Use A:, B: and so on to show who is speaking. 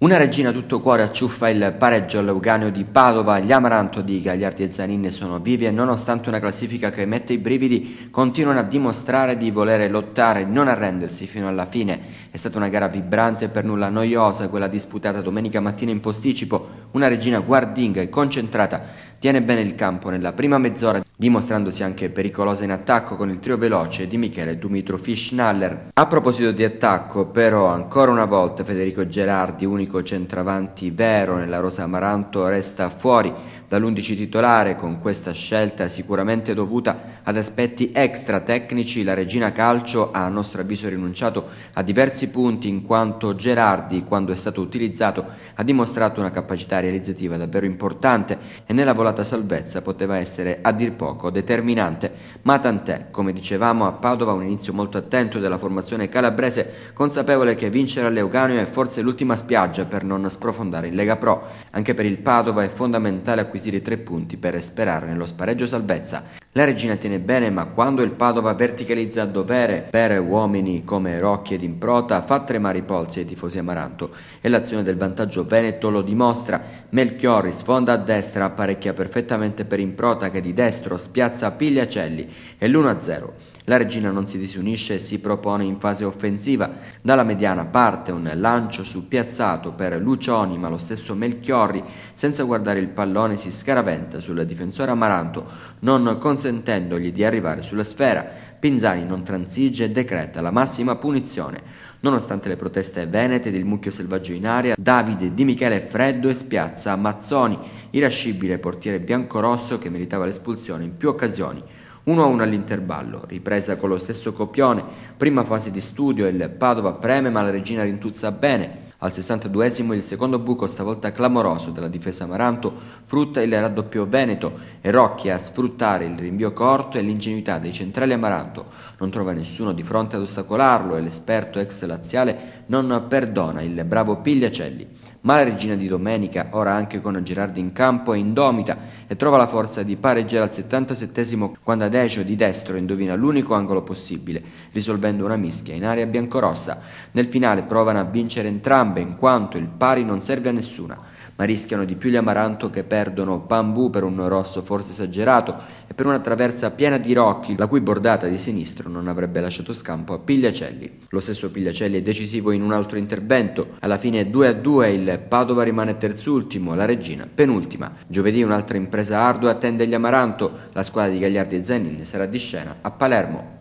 A: Una regina tutto cuore acciuffa il pareggio all'Euganeo di Padova, gli Amaranto di Gagliardi e Zanin sono vivi e nonostante una classifica che mette i brividi continuano a dimostrare di volere lottare, e non arrendersi fino alla fine. È stata una gara vibrante e per nulla noiosa quella disputata domenica mattina in posticipo, una regina guardinga e concentrata tiene bene il campo nella prima mezz'ora dimostrandosi anche pericolosa in attacco con il trio veloce di Michele Dumitrofi Fischnaller. A proposito di attacco però ancora una volta Federico Gerardi unico centravanti vero nella rosa Amaranto resta fuori Dall'11 titolare, con questa scelta sicuramente dovuta ad aspetti extra tecnici, la Regina Calcio ha a nostro avviso rinunciato a diversi punti in quanto Gerardi, quando è stato utilizzato, ha dimostrato una capacità realizzativa davvero importante e nella volata salvezza poteva essere a dir poco determinante. Ma tant'è, come dicevamo a Padova, un inizio molto attento della formazione calabrese, consapevole che vincere all'Euganeo è forse l'ultima spiaggia per non sprofondare in Lega Pro. Anche per il Padova è fondamentale acquisire acquisire tre punti per sperare nello spareggio salvezza. La regina tiene bene, ma quando il Padova verticalizza a dovere per uomini come Rocchi ed Improta, fa tremare i polsi ai tifosi amaranto e l'azione del vantaggio veneto lo dimostra. Melchiorri sfonda a destra, apparecchia perfettamente per Improta che di destro spiazza Pigliacelli e l'1-0. La regina non si disunisce e si propone in fase offensiva. Dalla mediana parte un lancio su piazzato per Lucioni, ma lo stesso Melchiorri, senza guardare il pallone, si scaraventa sul difensore Amaranto, non consentendogli di arrivare sulla sfera. Pinzani non transige e decreta la massima punizione. Nonostante le proteste venete ed il mucchio selvaggio in aria, Davide Di Michele è freddo e spiazza Mazzoni, irascibile portiere biancorosso che meritava l'espulsione in più occasioni. 1-1 all'intervallo, ripresa con lo stesso copione, prima fase di studio, il Padova preme ma la regina rintuzza bene. Al 62esimo il secondo buco, stavolta clamoroso, della difesa Maranto frutta il raddoppio Veneto e Rocchi a sfruttare il rinvio corto e l'ingenuità dei centrali Amaranto. Non trova nessuno di fronte ad ostacolarlo e l'esperto ex laziale non perdona il bravo Pigliacelli ma la regina di domenica, ora anche con Gerardi in campo, è indomita e trova la forza di pareggiare al 77 quando Adecio di destro indovina l'unico angolo possibile, risolvendo una mischia in area biancorossa. Nel finale provano a vincere entrambe in quanto il pari non serve a nessuna ma rischiano di più gli Amaranto che perdono bambù per un rosso forse esagerato e per una traversa piena di rocchi, la cui bordata di sinistro non avrebbe lasciato scampo a Pigliacelli. Lo stesso Pigliacelli è decisivo in un altro intervento. Alla fine 2 a 2 il Padova rimane terzultimo, la Regina penultima. Giovedì un'altra impresa ardua attende gli Amaranto. La squadra di Gagliardi e Zanin sarà di scena a Palermo.